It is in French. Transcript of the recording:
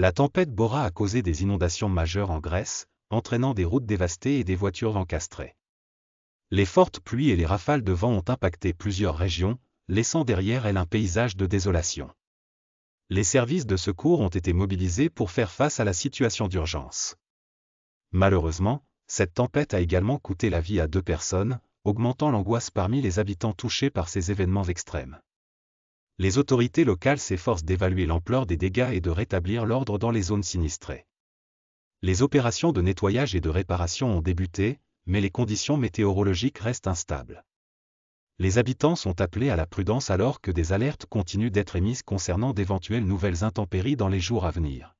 La tempête Bora a causé des inondations majeures en Grèce, entraînant des routes dévastées et des voitures encastrées. Les fortes pluies et les rafales de vent ont impacté plusieurs régions, laissant derrière elles un paysage de désolation. Les services de secours ont été mobilisés pour faire face à la situation d'urgence. Malheureusement, cette tempête a également coûté la vie à deux personnes, augmentant l'angoisse parmi les habitants touchés par ces événements extrêmes les autorités locales s'efforcent d'évaluer l'ampleur des dégâts et de rétablir l'ordre dans les zones sinistrées. Les opérations de nettoyage et de réparation ont débuté, mais les conditions météorologiques restent instables. Les habitants sont appelés à la prudence alors que des alertes continuent d'être émises concernant d'éventuelles nouvelles intempéries dans les jours à venir.